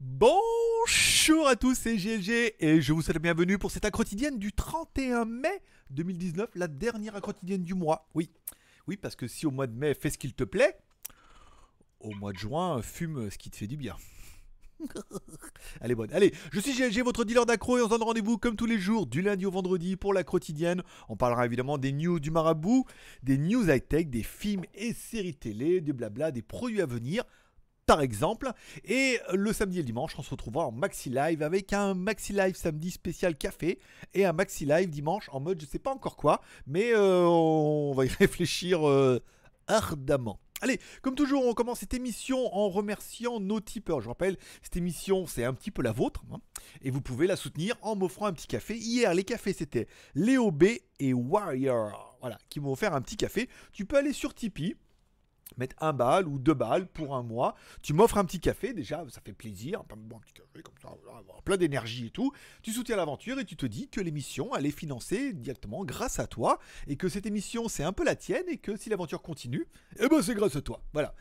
Bonjour à tous, c'est GLG et je vous souhaite la bienvenue pour cette accrotidienne du 31 mai 2019, la dernière accrotidienne du mois. Oui, oui, parce que si au mois de mai, fais ce qu'il te plaît, au mois de juin, fume ce qui te fait du bien. Allez bon, bonne. Allez, je suis GLG, votre dealer d'accro, et on se donne rendez-vous comme tous les jours, du lundi au vendredi, pour la quotidienne. On parlera évidemment des news du marabout, des news high-tech, des films et séries télé, du blabla, des produits à venir par exemple. Et le samedi et le dimanche, on se retrouvera en maxi live avec un maxi live samedi spécial café et un maxi live dimanche en mode je sais pas encore quoi, mais euh, on va y réfléchir euh, ardemment. Allez, comme toujours, on commence cette émission en remerciant nos tipeurs. Je rappelle, cette émission, c'est un petit peu la vôtre, hein. et vous pouvez la soutenir en m'offrant un petit café. Hier, les cafés, c'était Léo B et Warrior, voilà, qui m'ont offert un petit café. Tu peux aller sur Tipeee, mettre un bal ou deux balles pour un mois. Tu m'offres un petit café, déjà, ça fait plaisir, un petit café comme ça, avoir plein d'énergie et tout. Tu soutiens l'aventure et tu te dis que l'émission, elle est financée directement grâce à toi, et que cette émission, c'est un peu la tienne, et que si l'aventure continue, eh ben c'est grâce à toi. Voilà.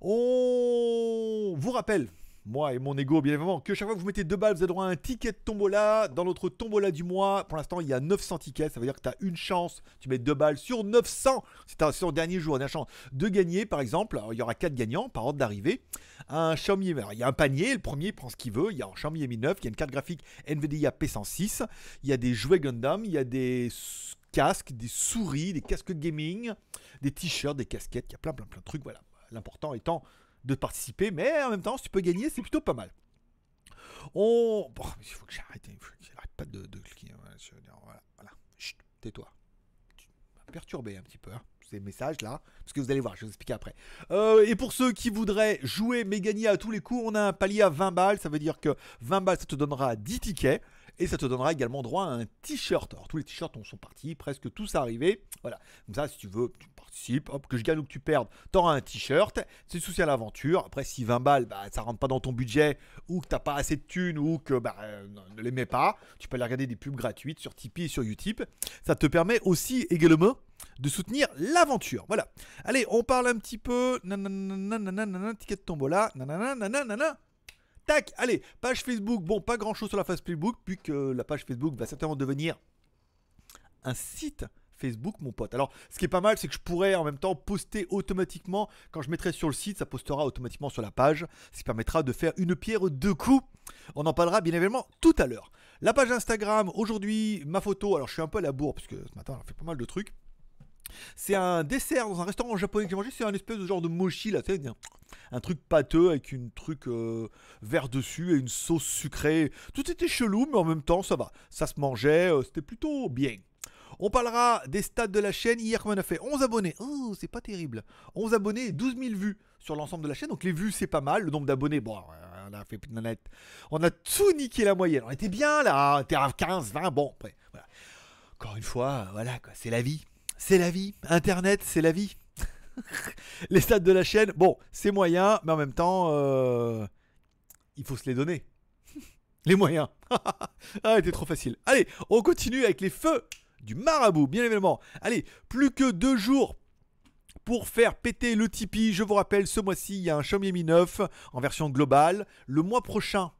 On vous rappelle moi et mon ego, bien évidemment, que chaque fois que vous mettez deux balles, vous avez droit à un ticket de tombola. Dans notre tombola du mois, pour l'instant, il y a 900 tickets. Ça veut dire que tu as une chance, tu mets deux balles sur 900. C'est sur dernier jour, une chance de gagner, par exemple. il y aura quatre gagnants par ordre d'arrivée. Un Xiaomi, il y a un panier, le premier prend ce qu'il veut. Il y a un Xiaomi Mi 9, il y a une carte graphique NVIDIA P106. Il y a des jouets Gundam, il y a des casques, des souris, des casques gaming, des t-shirts, des casquettes. Il y a plein, plein, plein de trucs. Voilà. L'important étant de participer, mais en même temps, si tu peux gagner, c'est plutôt pas mal. On. Bon, il faut que j'arrête, il faut que j'arrête pas de, cliquer. Voilà, voilà. Chut, tais-toi. Tu m'as perturbé un petit peu, hein, ces messages-là. Parce que vous allez voir, je vais vous expliquer après. Euh, et pour ceux qui voudraient jouer mais gagner à tous les coups, on a un palier à 20 balles. Ça veut dire que 20 balles, ça te donnera 10 tickets. Et ça te donnera également droit à un t-shirt. Alors tous les t-shirts sont partis, presque tous arrivés. Voilà. Comme ça, si tu veux, tu participes. Hop, que je gagne ou que tu perdes, t'auras un t-shirt. C'est souci à l'aventure. Après, si 20 balles, bah, ça rentre pas dans ton budget, ou que t'as pas assez de thunes, ou que bah, euh, ne les mets pas, tu peux aller regarder des pubs gratuites sur Tipeee et sur Utip. Ça te permet aussi également de soutenir l'aventure. Voilà. Allez, on parle un petit peu. Nanana, ticket de tombola. Nanana, Tac, allez, page Facebook. Bon, pas grand chose sur la page Facebook, puisque la page Facebook va certainement devenir un site Facebook, mon pote. Alors, ce qui est pas mal, c'est que je pourrais en même temps poster automatiquement. Quand je mettrai sur le site, ça postera automatiquement sur la page, ce qui permettra de faire une pierre deux coups. On en parlera bien évidemment tout à l'heure. La page Instagram, aujourd'hui, ma photo. Alors, je suis un peu à la bourre, parce que ce matin, on a fait pas mal de trucs. C'est un dessert dans un restaurant japonais que j'ai mangé. C'est un espèce de genre de mochi là, tu sais, un truc pâteux avec une truc euh, vert dessus et une sauce sucrée. Tout était chelou, mais en même temps, ça va. Ça se mangeait, euh, c'était plutôt bien. On parlera des stats de la chaîne. Hier, Comme on a fait 11 abonnés. Oh, c'est pas terrible. 11 abonnés et 12 000 vues sur l'ensemble de la chaîne. Donc les vues, c'est pas mal. Le nombre d'abonnés, bon, on a fait plus de On a tout niqué la moyenne. On était bien là. Hein. On était à 15, 20, bon, après, voilà. Encore une fois, euh, voilà, quoi, c'est la vie c'est la vie. Internet, c'est la vie. les stats de la chaîne, bon, c'est moyen, mais en même temps, euh, il faut se les donner. les moyens. ah, c'était trop facile. Allez, on continue avec les feux du marabout, bien évidemment. Allez, plus que deux jours pour faire péter le Tipeee. Je vous rappelle, ce mois-ci, il y a un Xiaomi Mi 9 en version globale. Le mois prochain,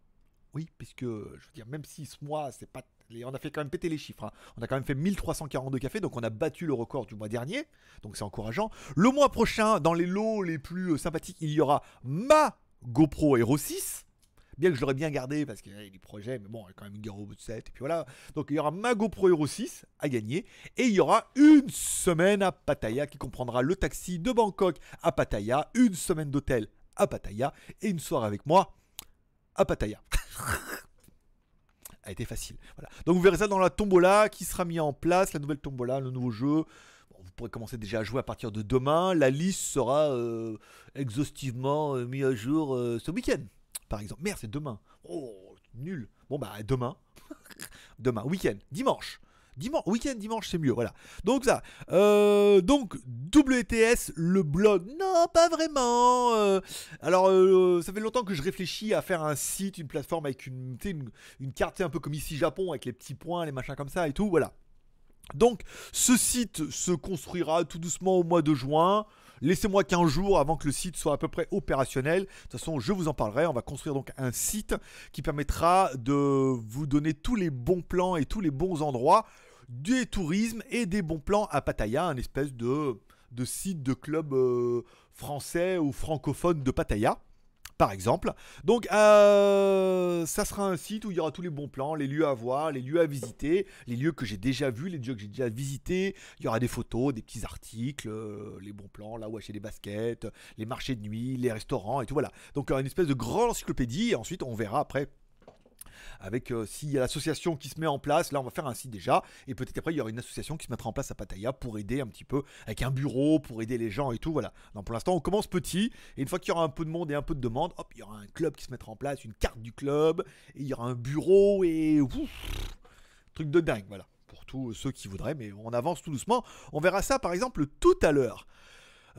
oui, puisque je veux dire, même si ce mois, c'est pas on a fait quand même péter les chiffres. Hein. On a quand même fait 1342 cafés, donc on a battu le record du mois dernier. Donc c'est encourageant. Le mois prochain, dans les lots les plus euh, sympathiques, il y aura ma GoPro Hero 6. Bien que je l'aurais bien gardé parce qu'il y a des projets, mais bon, quand même une GoPro 7. Et puis voilà. Donc il y aura ma GoPro Hero 6 à gagner. Et il y aura une semaine à Pattaya qui comprendra le taxi de Bangkok à Pattaya, une semaine d'hôtel à Pattaya et une soirée avec moi à Pattaya. a été facile. Voilà. Donc vous verrez ça dans la tombola qui sera mise en place, la nouvelle tombola, le nouveau jeu. vous pourrez commencer déjà à jouer à partir de demain. La liste sera euh, exhaustivement euh, mise à jour euh, ce week-end, par exemple. Merde, c'est demain. Oh, nul. Bon, bah demain. demain, week-end, dimanche. Dimanche, week-end dimanche, c'est mieux, voilà. Donc ça. Euh, donc WTS, le blog. Non, pas vraiment. Euh. alors, euh, ça fait longtemps que je réfléchis à faire un site, une plateforme avec une, une, une carte, un peu comme ici Japon, avec les petits points, les machins comme ça et tout, voilà. Donc, ce site se construira tout doucement au mois de juin. Laissez-moi 15 jours avant que le site soit à peu près opérationnel. De toute façon, je vous en parlerai. On va construire donc un site qui permettra de vous donner tous les bons plans et tous les bons endroits du tourisme et des bons plans à Pattaya, un espèce de, de site de club euh, français ou francophone de Pattaya. Par exemple. Donc, euh, ça sera un site où il y aura tous les bons plans, les lieux à voir, les lieux à visiter, les lieux que j'ai déjà vus, les lieux que j'ai déjà visités. Il y aura des photos, des petits articles, euh, les bons plans, là où acheter des baskets, les marchés de nuit, les restaurants et tout. Voilà. Donc, une espèce de grande encyclopédie. Et ensuite, on verra après avec euh, s'il y a l'association qui se met en place, là on va faire un site déjà, et peut-être après il y aura une association qui se mettra en place à Pattaya pour aider un petit peu, avec un bureau, pour aider les gens et tout, voilà. Donc pour l'instant on commence petit, et une fois qu'il y aura un peu de monde et un peu de demande, hop, il y aura un club qui se mettra en place, une carte du club, et il y aura un bureau, et... Ouf, truc de dingue, voilà. Pour tous ceux qui voudraient, mais on avance tout doucement. On verra ça par exemple tout à l'heure.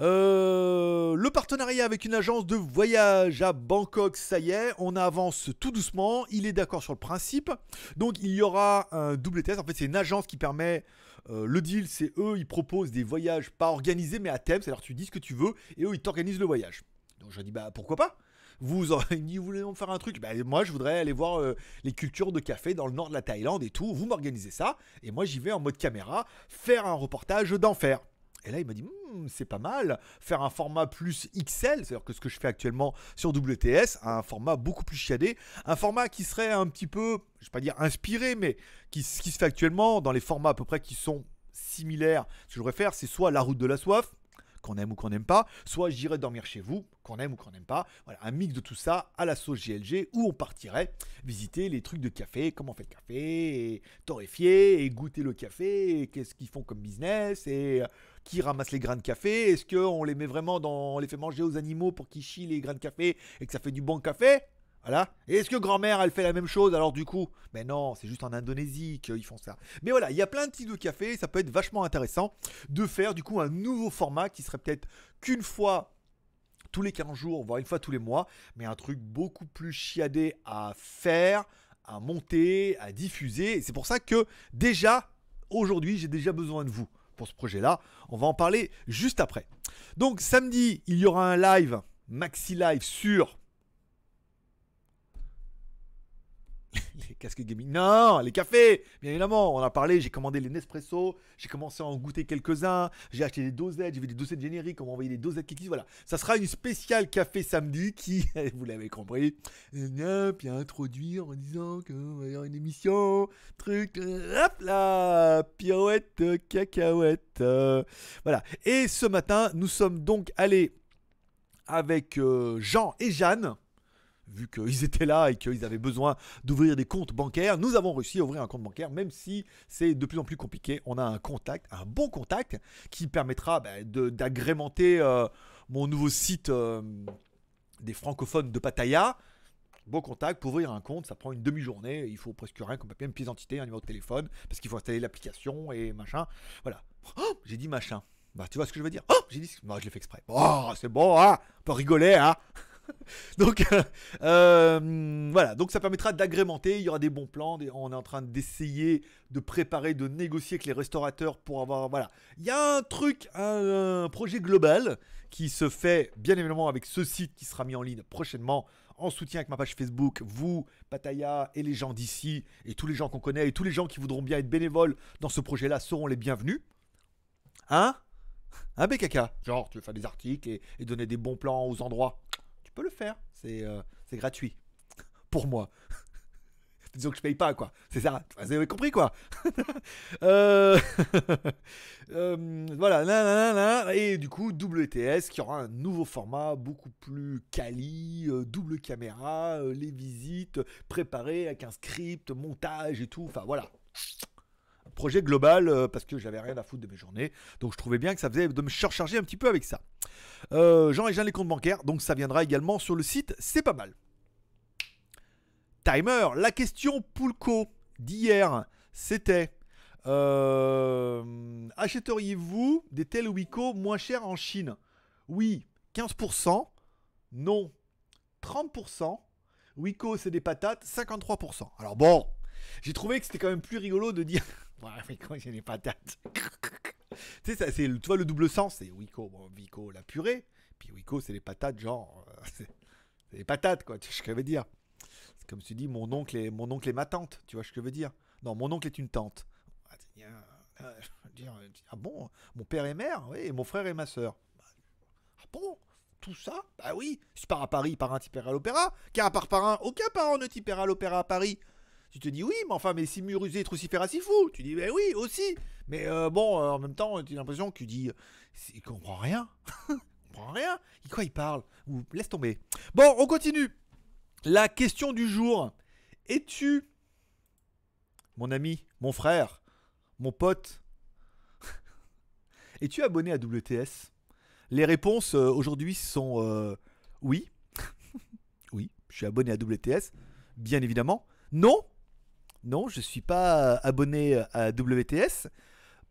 Euh, le partenariat avec une agence de voyage à Bangkok, ça y est, on avance tout doucement. Il est d'accord sur le principe. Donc il y aura un double test. En fait, c'est une agence qui permet. Euh, le deal, c'est eux, ils proposent des voyages pas organisés mais à thème. C'est-à-dire tu dis ce que tu veux et eux, ils t'organisent le voyage. Donc je dis bah pourquoi pas vous, vous voulez faire un truc bah, Moi, je voudrais aller voir euh, les cultures de café dans le nord de la Thaïlande et tout. Vous m'organisez ça. Et moi, j'y vais en mode caméra, faire un reportage d'enfer. Et là, il m'a dit, hum, c'est pas mal, faire un format plus XL, c'est-à-dire que ce que je fais actuellement sur WTS, un format beaucoup plus chiadé, un format qui serait un petit peu, je ne vais pas dire inspiré, mais qui, ce qui se fait actuellement dans les formats à peu près qui sont similaires. Ce que je voudrais faire, c'est soit la route de la soif, qu'on aime ou qu'on n'aime pas, soit j'irai dormir chez vous, qu'on aime ou qu'on n'aime pas. Voilà, un mix de tout ça à la sauce GLG où on partirait visiter les trucs de café, comment on fait le café, et torréfier et goûter le café, qu'est-ce qu'ils font comme business et euh, qui ramasse les grains de café Est-ce qu'on les met vraiment dans. On les fait manger aux animaux pour qu'ils chient les grains de café et que ça fait du bon café voilà. Et est-ce que grand-mère, elle fait la même chose alors du coup Mais non, c'est juste en Indonésie qu'ils font ça. Mais voilà, il y a plein de types de café, ça peut être vachement intéressant de faire du coup un nouveau format qui serait peut-être qu'une fois tous les 15 jours, voire une fois tous les mois, mais un truc beaucoup plus chiadé à faire, à monter, à diffuser. Et c'est pour ça que déjà, aujourd'hui, j'ai déjà besoin de vous pour ce projet-là. On va en parler juste après. Donc samedi, il y aura un live, maxi live sur les casques gaming. Non, les cafés, bien évidemment. On a parlé, j'ai commandé les Nespresso, j'ai commencé à en goûter quelques-uns, j'ai acheté des dosettes, j'ai vu des dosettes génériques, on m'a envoyé des dosettes qui Voilà, ça sera une spéciale café samedi qui, vous l'avez compris, puis introduire en disant qu'on va y une émission, truc, hop là, pirouette, cacahuète. voilà. Et ce matin, nous sommes donc allés avec euh, Jean et Jeanne vu qu'ils étaient là et qu'ils avaient besoin d'ouvrir des comptes bancaires, nous avons réussi à ouvrir un compte bancaire, même si c'est de plus en plus compliqué. On a un contact, un bon contact, qui permettra bah, d'agrémenter euh, mon nouveau site euh, des francophones de Pattaya. Bon contact, pour ouvrir un compte, ça prend une demi-journée, il faut presque rien comme papier, une pièce d'identité, un numéro de téléphone, parce qu'il faut installer l'application et machin. Voilà. Oh, j'ai dit machin. Bah, tu vois ce que je veux dire Oh, j'ai dit. bah je l'ai fait exprès. Oh, c'est bon, hein On peut rigoler, hein donc euh, euh, voilà, donc ça permettra d'agrémenter, il y aura des bons plans, on est en train d'essayer de préparer, de négocier avec les restaurateurs pour avoir... Voilà, il y a un truc, un, projet global qui se fait bien évidemment avec ce site qui sera mis en ligne prochainement en soutien avec ma page Facebook, vous, Pataya et les gens d'ici, et tous les gens qu'on connaît, et tous les gens qui voudront bien être bénévoles dans ce projet-là seront les bienvenus. Hein Hein, BKK Genre, tu veux faire des articles et donner des bons plans aux endroits le faire. C'est euh, c'est gratuit. Pour moi. Disons que je paye pas, quoi. C'est ça. Vous avez compris, quoi. Euh, euh, voilà. Et du coup, WTS qui aura un nouveau format beaucoup plus quali, double caméra, les visites préparées avec un script, montage et tout. Enfin, voilà projet global euh, parce que j'avais rien à foutre de mes journées. Donc je trouvais bien que ça faisait de me surcharger un petit peu avec ça. Euh, Jean et Jean les comptes bancaires, donc ça viendra également sur le site, c'est pas mal. Timer, la question Poulco d'hier, c'était euh, achèteriez-vous des tels Wico moins chers en Chine Oui, 15%, non, 30%. Wico, c'est des patates, 53%. Alors bon, j'ai trouvé que c'était quand même plus rigolo de dire Ouais, Wico, j'ai les patates. tu sais, c'est, tu vois le double sens, c'est Wico, bon, Wico la purée, puis Wico c'est les patates, genre, euh, c'est, les patates, quoi, tu vois ce que je veux dire. C'est comme tu dis, mon oncle, et, mon oncle est ma tante, tu vois ce que je veux dire. Non, mon oncle est une tante. Ah, ah, ah, euh, ah bon, mon père et mère, oui, et mon frère et ma soeur. Bah, ah bon tout ça Bah oui, si je pars à Paris par un type à l'opéra, car à part par un, aucun parent ne typera à l'opéra à Paris. Tu te dis oui, mais enfin, mais si Murusé Trucifera si fou, tu dis mais ben oui aussi. Mais euh, bon, euh, en même temps, tu as l'impression que tu dis, il comprend rien, ne comprend rien. Il quoi il parle Ou laisse tomber. Bon, on continue. La question du jour. Es-tu mon ami, mon frère, mon pote Es-tu abonné à WTS Les réponses euh, aujourd'hui sont oui. oui, je suis abonné à WTS, bien évidemment. Non, non, je ne suis pas euh, abonné euh, à WTS.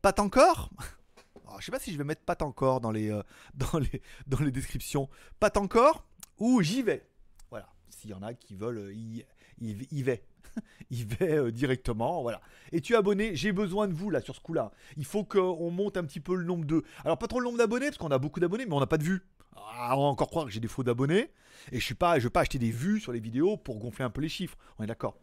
Pas encore. Je je sais pas si je vais mettre pas encore dans les, euh, dans dans les descriptions. Pas encore ou j'y vais. Voilà. S'il y en a qui veulent, y, y, va. vais. y directement. Voilà. Et tu abonné. J'ai besoin de vous là sur ce coup-là. Il faut qu'on monte un petit peu le nombre de. Alors pas trop le nombre d'abonnés parce qu'on a beaucoup d'abonnés, mais on n'a pas de vues. Ah, on va encore croire que j'ai des faux d'abonnés et je suis pas, je veux pas acheter des vues sur les vidéos pour gonfler un peu les chiffres. On est d'accord.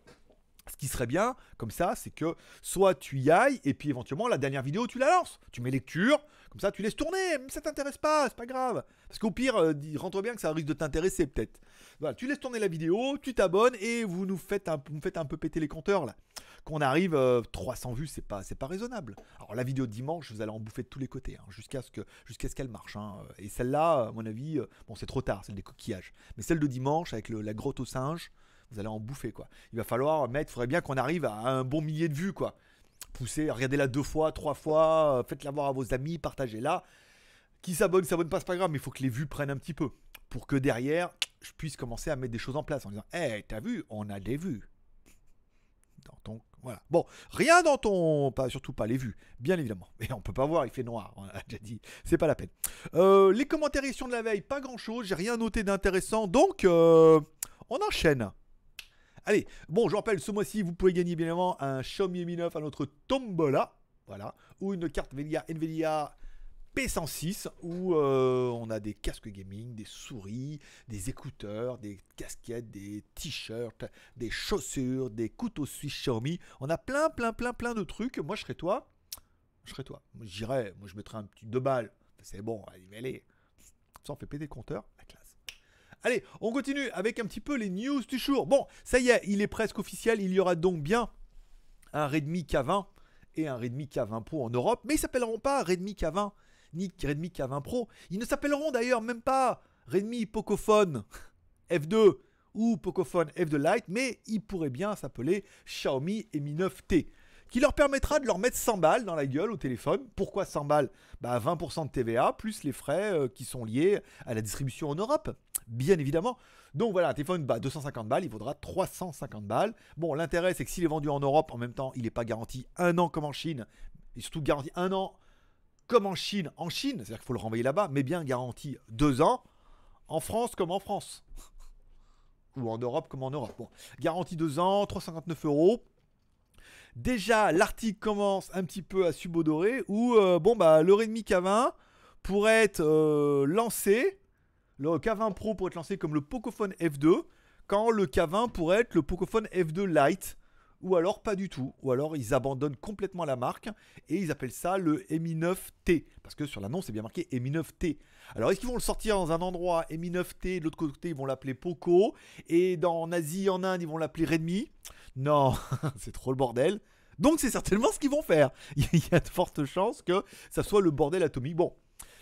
Ce qui serait bien, comme ça, c'est que soit tu y ailles, et puis éventuellement, la dernière vidéo, tu la lances. Tu mets lecture, comme ça, tu laisses tourner. Mais ça t'intéresse pas, c'est pas grave. Parce qu'au pire, euh, rentre bien que ça risque de t'intéresser, peut-être. Voilà, tu laisses tourner la vidéo, tu t'abonnes, et vous nous faites un, vous faites un peu péter les compteurs, là. Qu'on arrive, 300 euh, vues, c'est pas, pas raisonnable. Alors, la vidéo de dimanche, vous allez en bouffer de tous les côtés, hein, jusqu'à ce qu'elle marche. Hein. Et celle-là, à mon avis, euh, bon, c'est trop tard, c'est des coquillages. Mais celle de dimanche, avec la grotte aux singes, vous allez en bouffer quoi. Il va falloir mettre, faudrait bien qu'on arrive à un bon millier de vues quoi. Poussez, regardez-la deux fois, trois fois, euh, faites-la voir à vos amis, partagez-la. Qui s'abonne, s'abonne pas, c'est pas grave, mais il faut que les vues prennent un petit peu. Pour que derrière, je puisse commencer à mettre des choses en place en disant Hé, eh, t'as vu, on a des vues. Dans ton. Voilà. Bon, rien dans ton. Pas, surtout pas les vues, bien évidemment. Mais on peut pas voir, il fait noir, on l'a déjà dit. C'est pas la peine. Euh, les commentaires de la veille, pas grand chose, j'ai rien noté d'intéressant. Donc, euh, on enchaîne. Allez, bon, je rappelle, ce mois-ci, vous pouvez gagner bien évidemment un Xiaomi Mi 9 à notre Tombola, voilà, ou une carte Nvidia P106 où euh, on a des casques gaming, des souris, des écouteurs, des casquettes, des t-shirts, des chaussures, des couteaux suisses Xiaomi. On a plein, plein, plein, plein de trucs. Moi, je serais toi. Je serais toi. J'irais. Moi, je mettrais un petit deux balles. C'est bon, allez, allez. Ça, on fait péter le compteur. Allez, on continue avec un petit peu les news du jour. Bon, ça y est, il est presque officiel. Il y aura donc bien un Redmi K20 et un Redmi K20 Pro en Europe, mais ils ne s'appelleront pas Redmi K20 ni Redmi K20 Pro. Ils ne s'appelleront d'ailleurs même pas Redmi Pocophone F2 ou Pocophone F2 Lite, mais ils pourraient bien s'appeler Xiaomi Mi 9T qui leur permettra de leur mettre 100 balles dans la gueule au téléphone. Pourquoi 100 balles 20% bah, de TVA, plus les frais euh, qui sont liés à la distribution en Europe, bien évidemment. Donc voilà, un téléphone bah, 250 balles, il vaudra 350 balles. Bon, l'intérêt, c'est que s'il est vendu en Europe, en même temps, il n'est pas garanti un an comme en Chine, et surtout garanti un an comme en Chine, en Chine, c'est-à-dire qu'il faut le renvoyer là-bas, mais bien garanti deux ans, en France comme en France. Ou en Europe comme en Europe. Bon, garantie deux ans, 359 euros, déjà l'article commence un petit peu à subodorer où euh, bon bah le Redmi K20 pourrait être euh, lancé, le K20 Pro pourrait être lancé comme le Pocophone F2, quand le K20 pourrait être le Pocophone F2 Lite ou alors pas du tout, ou alors ils abandonnent complètement la marque et ils appellent ça le Mi 9T, parce que sur l'annonce c'est bien marqué Mi 9T. Alors est-ce qu'ils vont le sortir dans un endroit Mi 9T, de l'autre côté ils vont l'appeler Poco, et dans, en Asie, en Inde ils vont l'appeler Redmi Non, c'est trop le bordel. Donc c'est certainement ce qu'ils vont faire. Il y a de fortes chances que ça soit le bordel atomique. Bon,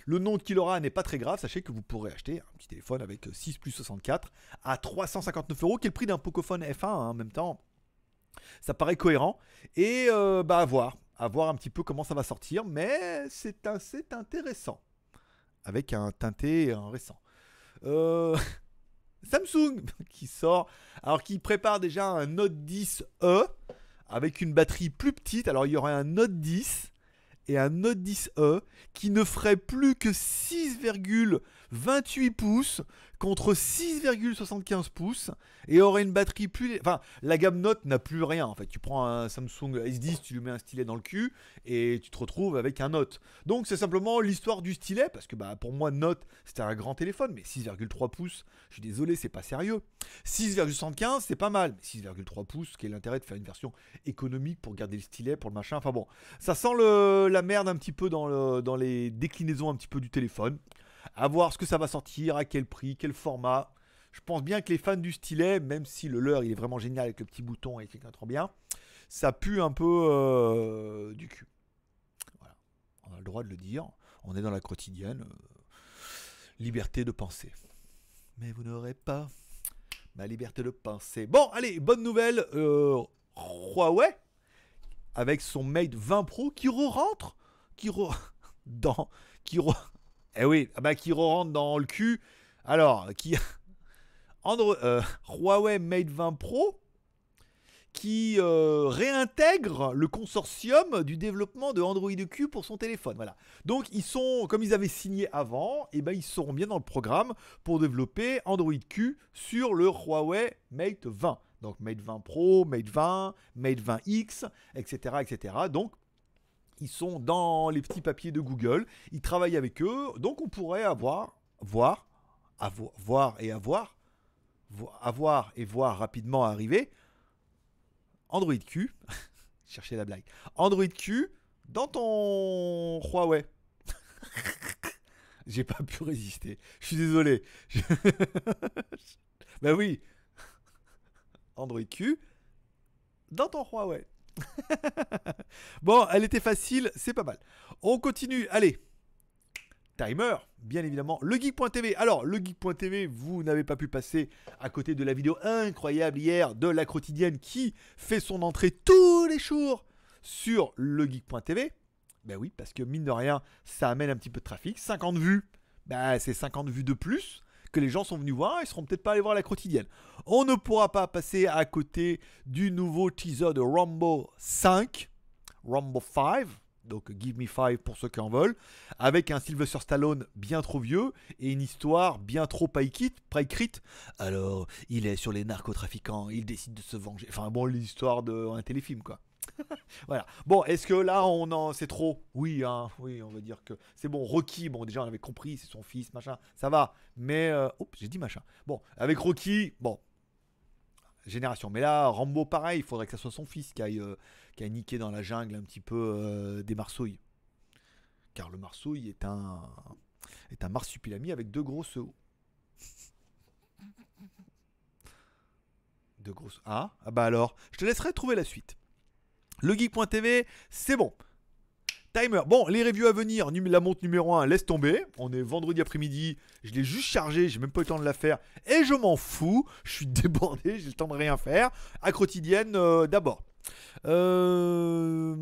le nom qu'il aura n'est pas très grave. Sachez que vous pourrez acheter un petit téléphone avec 6 plus 64 à 359 euros, qui est le prix d'un Pocophone F1 hein, en même temps ça paraît cohérent. Et euh, bah, à voir. À voir un petit peu comment ça va sortir. Mais c'est intéressant. Avec un teinté récent. Euh, Samsung qui sort. Alors qui prépare déjà un Note 10e. Avec une batterie plus petite. Alors il y aurait un Note 10 et un Note 10e qui ne ferait plus que 6,28 pouces contre 6,75 pouces et aurait une batterie plus. Enfin, la gamme Note n'a plus rien en fait. Tu prends un Samsung S10, tu lui mets un stylet dans le cul et tu te retrouves avec un Note. Donc, c'est simplement l'histoire du stylet parce que bah, pour moi, Note c'était un grand téléphone, mais 6,3 pouces, je suis désolé, c'est pas sérieux. 6,75 c'est pas mal, mais 6,3 pouces, quel est l'intérêt de faire une version économique pour garder le stylet, pour le machin Enfin bon, ça sent la merde un petit peu dans, dans les déclinaisons un petit peu du téléphone. À voir ce que ça va sortir, à quel prix, quel format. Je pense bien que les fans du stylet, même si le leur il est vraiment génial avec le petit bouton et quelqu'un trop bien, ça pue un peu euh, du cul. Voilà. On a le droit de le dire. On est dans la quotidienne. Euh, liberté de penser. Mais vous n'aurez pas ma liberté de penser. Bon, allez, bonne nouvelle. Euh, Huawei, avec son Mate 20 Pro qui re-rentre. Qui re dans. Qui re et eh oui, ah bah, qui re rentre dans le cul. Alors, qui euh, Huawei Mate 20 Pro qui euh, réintègre le consortium du développement de Android Q pour son téléphone. Voilà. Donc ils sont, comme ils avaient signé avant, et eh ben ils seront bien dans le programme pour développer Android Q sur le Huawei Mate 20. Donc Mate 20 Pro, Mate 20, Mate 20X, etc., etc. Donc ils sont dans les petits papiers de Google. Ils travaillent avec eux. Donc on pourrait avoir, voir, avoir, voir et avoir, avoir et voir rapidement arriver Android Q. Cherchez la blague. Android Q dans ton Huawei. J'ai pas pu résister. Je suis désolé. ben oui. Android Q dans ton Huawei. bon, elle était facile, c'est pas mal. On continue, allez. Timer, bien évidemment. Le Geek.tv. Alors, le Geek.tv, vous n'avez pas pu passer à côté de la vidéo incroyable hier de la quotidienne qui fait son entrée tous les jours sur le Geek.tv. Ben oui, parce que mine de rien, ça amène un petit peu de trafic. 50 vues, bah c'est 50 vues de plus que les gens sont venus voir, ils seront peut-être pas allés voir la quotidienne. On ne pourra pas passer à côté du nouveau teaser de Rambo 5, Rambo 5, donc Give Me Five pour ceux qui en veulent, avec un Sylvester Stallone bien trop vieux et une histoire bien trop pas écrite. Alors, il est sur les narcotrafiquants, il décide de se venger. Enfin bon, l'histoire d'un téléfilm quoi. voilà. Bon, est-ce que là, on en, sait trop Oui, hein, oui, on va dire que c'est bon. Rocky, bon, déjà, on avait compris, c'est son fils, machin, ça va. Mais, euh, oups, j'ai dit machin. Bon, avec Rocky, bon, génération. Mais là, Rambo, pareil, il faudrait que ça soit son fils qui a niqué euh, qui dans la jungle un petit peu euh, des marsouilles. Car le marsouille est un, est un marsupilami avec deux grosses hauts. De grosses. Ah? ah bah alors, je te laisserai trouver la suite. Le c'est bon. Timer. Bon, les reviews à venir, la montre numéro 1, laisse tomber. On est vendredi après-midi. Je l'ai juste chargée, j'ai même pas eu le temps de la faire. Et je m'en fous. Je suis débordé, j'ai le temps de rien faire. À quotidienne, euh, d'abord. Euh,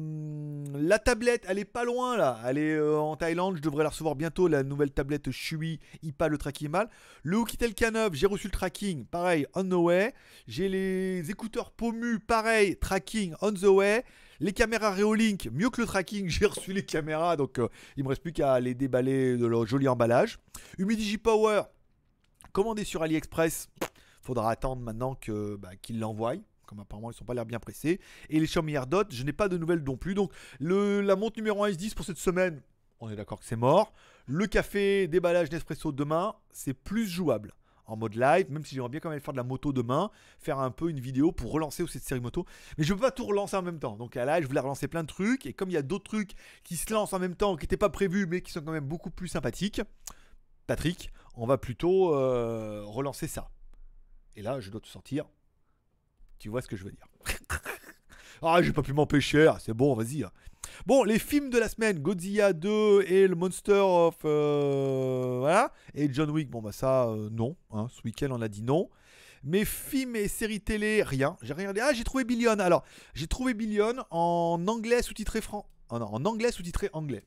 la tablette, elle est pas loin là. Elle est euh, en Thaïlande. Je devrais la recevoir bientôt. La nouvelle tablette Shui IPA, le tracking mal. Le Oukitel K9, j'ai reçu le tracking. Pareil, on the way. J'ai les écouteurs Pomu, pareil, tracking, on the way. Les caméras Reolink, mieux que le tracking, j'ai reçu les caméras, donc euh, il me reste plus qu'à les déballer de leur joli emballage. Humidigi Power, commandé sur AliExpress, faudra attendre maintenant que bah, qu'ils comme apparemment ils sont pas l'air bien pressés. Et les Xiaomi je n'ai pas de nouvelles non plus. Donc le, la montre numéro 1 S10 pour cette semaine, on est d'accord que c'est mort. Le café déballage Nespresso demain, c'est plus jouable en mode live, même si j'aimerais bien quand même faire de la moto demain, faire un peu une vidéo pour relancer aussi cette série moto. Mais je peux pas tout relancer en même temps. Donc là, je voulais relancer plein de trucs. Et comme il y a d'autres trucs qui se lancent en même temps, qui n'étaient pas prévus, mais qui sont quand même beaucoup plus sympathiques, Patrick, on va plutôt euh, relancer ça. Et là, je dois tout sortir tu vois ce que je veux dire Ah, j'ai pas pu m'empêcher, ah, c'est bon, vas-y. Hein. Bon, les films de la semaine, Godzilla 2 et le Monster of... Euh, voilà. Et John Wick, bon bah ça, euh, non. Hein, ce week-end, on a dit non. Mais films et séries télé, rien. J'ai regardé. Ah, j'ai trouvé Billion. Alors, j'ai trouvé Billion en anglais sous-titré franc. Oh en anglais sous-titré anglais.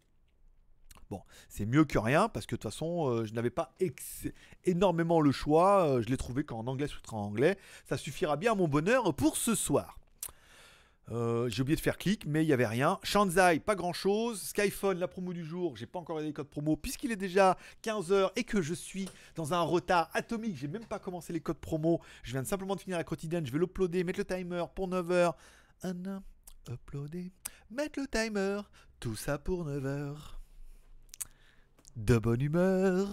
Bon, c'est mieux que rien parce que de toute façon, euh, je n'avais pas énormément le choix. Euh, je l'ai trouvé qu'en anglais, sous en anglais. Ça suffira bien à mon bonheur pour ce soir. Euh, j'ai oublié de faire clic, mais il n'y avait rien. Shanzai, pas grand chose. Skyphone, la promo du jour, j'ai pas encore les codes promo puisqu'il est déjà 15h et que je suis dans un retard atomique. J'ai même pas commencé les codes promo. Je viens simplement de finir la quotidienne. Je vais l'uploader, mettre le timer pour 9h. Un, uploader, mettre le timer. Tout ça pour 9h de bonne humeur.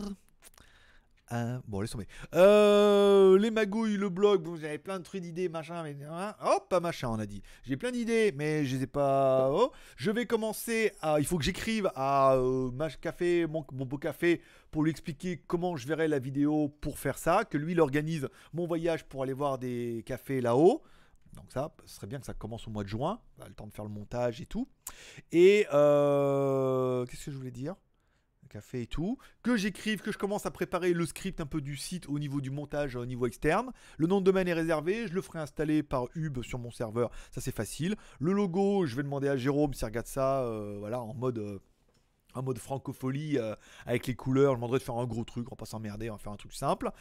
Hein, bon, laisse tomber. Euh, les magouilles, le blog, vous avez plein de trucs d'idées, machin, mais. Hein, pas machin, on a dit. J'ai plein d'idées, mais je les ai pas. Oh. Je vais commencer à. Il faut que j'écrive à euh, Café, mon, beau café, pour lui expliquer comment je verrai la vidéo pour faire ça. Que lui, il organise mon voyage pour aller voir des cafés là-haut. Donc ça, ce serait bien que ça commence au mois de juin. le temps de faire le montage et tout. Et euh, qu'est-ce que je voulais dire café et tout, que j'écrive, que je commence à préparer le script un peu du site au niveau du montage, au niveau externe. Le nom de domaine est réservé, je le ferai installer par Hub sur mon serveur, ça c'est facile. Le logo, je vais demander à Jérôme s'il regarde ça, euh, voilà, en mode... Euh, en mode francophonie euh, avec les couleurs, je demanderais de faire un gros truc, on va pas s'emmerder, on faire un truc simple.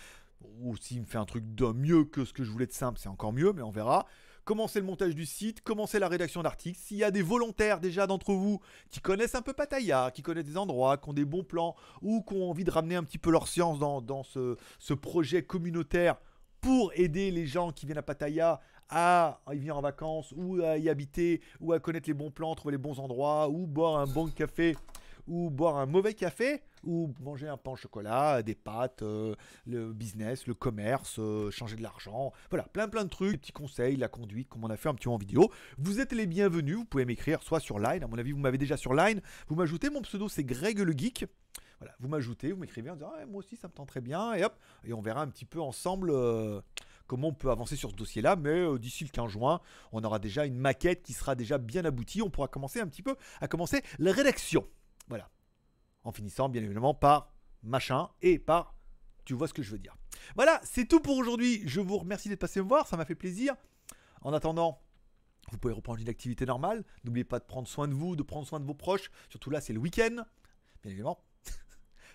Ou s'il me fait un truc de mieux que ce que je voulais de simple, c'est encore mieux, mais on verra commencer le montage du site, commencer la rédaction d'articles. S'il y a des volontaires déjà d'entre vous qui connaissent un peu Pataya, qui connaissent des endroits, qui ont des bons plans ou qui ont envie de ramener un petit peu leur science dans, ce, ce projet communautaire pour aider les gens qui viennent à Pattaya à y venir en vacances ou à y habiter ou à connaître les bons plans, trouver les bons endroits ou boire un bon café ou boire un mauvais café, ou manger un pain au chocolat, des pâtes, euh, le business, le commerce, euh, changer de l'argent. Voilà, plein plein de trucs, des petits conseils, la conduite, comme on a fait un petit peu en vidéo. Vous êtes les bienvenus, vous pouvez m'écrire soit sur Line, à mon avis vous m'avez déjà sur Line, vous m'ajoutez, mon pseudo c'est Greg le Geek. Voilà, vous m'ajoutez, vous m'écrivez en disant ah, moi aussi ça me tend très bien, et hop, et on verra un petit peu ensemble euh, comment on peut avancer sur ce dossier-là. Mais d'ici le 15 juin, on aura déjà une maquette qui sera déjà bien aboutie, on pourra commencer un petit peu à commencer la rédaction. Voilà. En finissant, bien évidemment, par machin et par tu vois ce que je veux dire. Voilà, c'est tout pour aujourd'hui. Je vous remercie d'être passé me voir, ça m'a fait plaisir. En attendant, vous pouvez reprendre une activité normale. N'oubliez pas de prendre soin de vous, de prendre soin de vos proches. Surtout là, c'est le week-end, bien évidemment.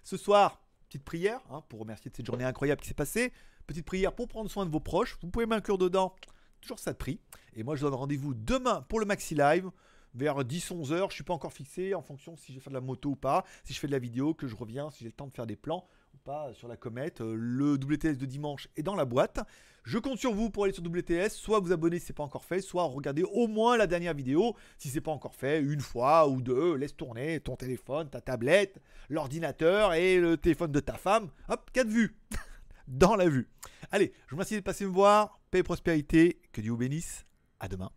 ce soir, petite prière hein, pour remercier de cette journée incroyable qui s'est passée. Petite prière pour prendre soin de vos proches. Vous pouvez m'inclure dedans. Toujours ça de prix. Et moi, je vous donne rendez-vous demain pour le Maxi Live vers 10-11 heures. Je suis pas encore fixé en fonction si je vais faire de la moto ou pas, si je fais de la vidéo, que je reviens, si j'ai le temps de faire des plans ou pas euh, sur la comète. Euh, le WTS de dimanche est dans la boîte. Je compte sur vous pour aller sur WTS. Soit vous abonner si c'est pas encore fait, soit regarder au moins la dernière vidéo si c'est pas encore fait, une fois ou deux. Laisse tourner ton téléphone, ta tablette, l'ordinateur et le téléphone de ta femme. Hop, quatre vues dans la vue. Allez, je vous remercie de passer me voir. Paix et prospérité. Que Dieu vous bénisse. À demain.